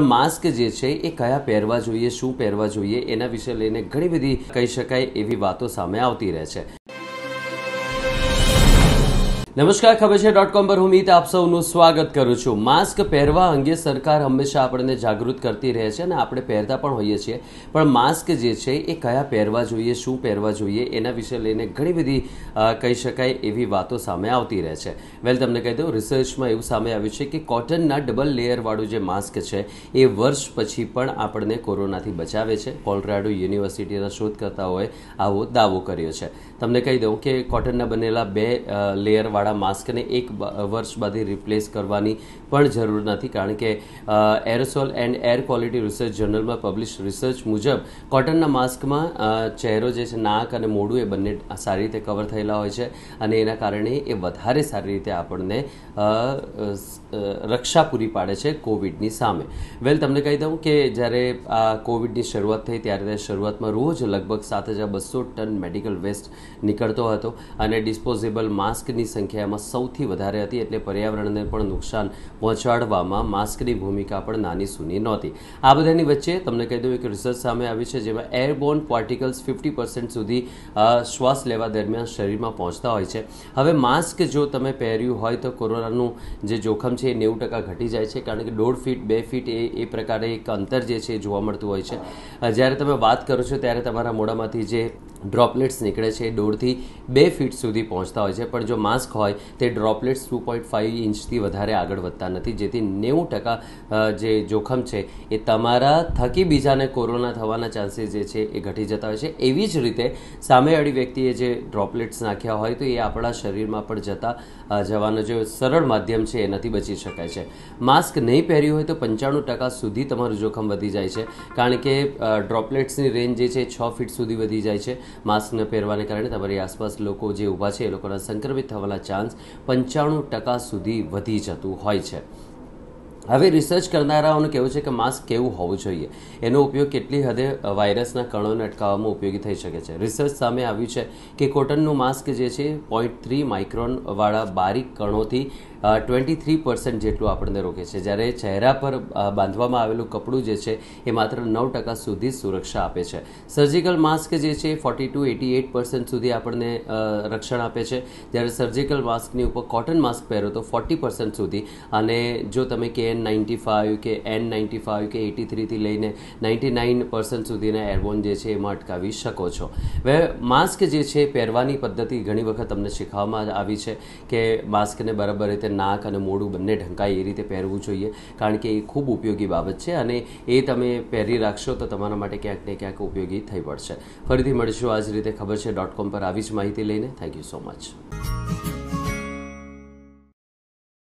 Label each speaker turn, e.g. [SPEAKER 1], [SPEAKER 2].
[SPEAKER 1] mask જે છે એ કયા પહેરવા જોઈએ શું પહેરવા જોઈએ એના વિશે લઈને ઘણી બધી કહી શકાય એવી વાતો સામે આવતી રહે છે નમસ્કાર ખબર છે ડોટ કોમ પર હું મિત આપ સૌનું સ્વાગત કરું છું માસ્ક પહેરવા અંગે સરકાર હંમેશા આપણને જાગૃત કરતી રહે છે અને આપણે પહેરતા પણ હોઈએ છીએ પણ માસ્ક જે છે એ કયા પહેરવા જોઈએ શું પહેરવા જોઈએ એના વિશે લઈને ઘણી બધી કહી શકાય એવી વાતો સામે આવતી રહે છે વેલ તમને કહી દઉં રિસર્ચમાં એવું સામે આવ્યું છે કે કોટનના ડબલ લેયરવાળું જે માસ્ક છે એ વર્ષ પછી પણ આપણને કોરોનાથી બચાવે છે કોલરાડો યુનિવર્સિટીના શોધકર્તાઓએ આવો દાવો કર્યો છે તમને કહી દઉં કે કોટનના બનેલા બે લેયરવાળા વાળા માસ્કને એક વર્ષ બાદ રિપ્લેસ કરવાની પણ જરૂર નથી કારણ કે aerosol and air quality research જર્નલમાં પબ્લિશ રિસર્ચ મુજબ કોટનના માસ્કમાં ચહેરો જે છે નાક અને મોડું એ બંને સારી રીતે કવર થયેલા હોય છે અને એના કારણે એ વધારે સારી રીતે આપણને રક્ષા પૂરી પાડે છે કોવિડની સામે વેલ તમને કહી દઉં કે જ્યારે આ કોવિડની શરૂઆત થઈ ત્યારે શરૂઆતમાં રોજ લગભગ સાત હજાર બસો ટન મેડિકલ વેસ્ટ નીકળતો હતો અને ડિસ્પોઝેબલ માસ્કની સંખ્યા સંખ્યામાં સૌથી વધારે હતી એટલે પર્યાવરણને પણ નુકસાન પહોંચાડવામાં માસ્કની ભૂમિકા પણ નાની સૂની નહોતી આ બધાની વચ્ચે તમને કહી દઉં એક રિસર્ચ સામે આવ્યું છે જેમાં એરબોર્ન પાર્ટિકલ્સ ફિફ્ટી પર્સન્ટ સુધી શ્વાસ લેવા દરમિયાન શરીરમાં પહોંચતા હોય છે હવે માસ્ક જો તમે પહેર્યું હોય તો કોરોનાનું જે જોખમ છે એ નેવું ટકા ઘટી જાય છે કારણ કે દોઢ ફીટ બે ફીટ એ એ પ્રકારે એક અંતર જે છે એ જોવા મળતું હોય છે જ્યારે તમે વાત કરો છો ત્યારે તમારા મોઢામાંથી જે ડ્રોપલેટ્સ નીકળે છે દોઢથી બે ફીટ સુધી પહોંચતા હોય છે પણ જો માસ્ક હોય તે ડ્રોપલેટ્સ ટુ પોઈન્ટ ફાઇવ ઇંચથી વધારે આગળ વધતા નથી જેથી નેવું ટકા જે જોખમ છે એ તમારા થકી બીજાને કોરોના થવાના ચાન્સીસ જે છે એ ઘટી જતા હોય છે એવી જ રીતે સામેવાળી વ્યક્તિએ જે ડ્રોપલેટ્સ નાખ્યા હોય તો એ આપણા શરીરમાં પણ જતા જવાનો જે સરળ માધ્યમ છે એ નથી બચી શકાય છે માસ્ક નહીં પહેર્યું હોય તો પંચાણું ટકા સુધી તમારું જોખમ વધી જાય છે કારણ કે ડ્રોપલેટ્સની રેન્જ જે છે છ ફીટ સુધી વધી જાય છે માસ્ક ન પહેરવાને કારણે તમારી આસપાસ લોકો જે ઊભા છે એ લોકોના સંક્રમિત થવાના ચાન્સ પંચાણું ટકા સુધી વધી જતું હોય છે હવે રિસર્ચ કરનારાઓનું કહેવું છે કે માસ્ક કેવું હોવું જોઈએ એનો ઉપયોગ કેટલી હદે વાયરસના કણોને અટકાવવામાં ઉપયોગી થઈ શકે છે રિસર્ચ સામે આવ્યું છે કે કોટનનું માસ્ક જે છે પોઈન્ટ થ્રી માઇક્રોનવાળા બારીક કણોથી ટ્વેન્ટી થ્રી પર્સન્ટ જેટલું આપણને રોકે છે જ્યારે ચહેરા પર બાંધવામાં આવેલું કપડું જે છે એ માત્ર નવ ટકા સુધી સુરક્ષા આપે છે સર્જિકલ માસ્ક જે છે forty to eighty eight percent સુધી આપણને રક્ષણ આપે છે જ્યારે સર્જિકલ માસ્કની ઉપર કોટન માસ્ક પહેરો તો ફોર્ટી પર્સન્ટ સુધી અને જો તમે કે એન નાઇન્ટી ફાઇવ કે એન નાઇન્ટી ફાઇવ કે એટી થ્રીથી લઈને નાઇન્ટી નાઇન પર્સન્ટ સુધીના એરબોન જે છે એમાં અટકાવી શકો છો હવે માસ્ક જે છે પહેરવાની પદ્ધતિ ઘણી વખત તમને શીખવવામાં આવી છે કે માસ્કને બરાબર રીતે નાક અને મોડું બંને ઢંકાય એ રીતે પહેરવું જોઈએ કારણ કે એ ખૂબ ઉપયોગી બાબત છે અને એ તમે પહેરી રાખશો તો તમારા માટે ક્યાંક ને ક્યાંક ઉપયોગી થઈ પડશે ફરીથી મળીશું આ જ રીતે ખબર છે ડોટ કોમ પર આવી જ માહિતી લઈને થેન્ક યુ સો મચ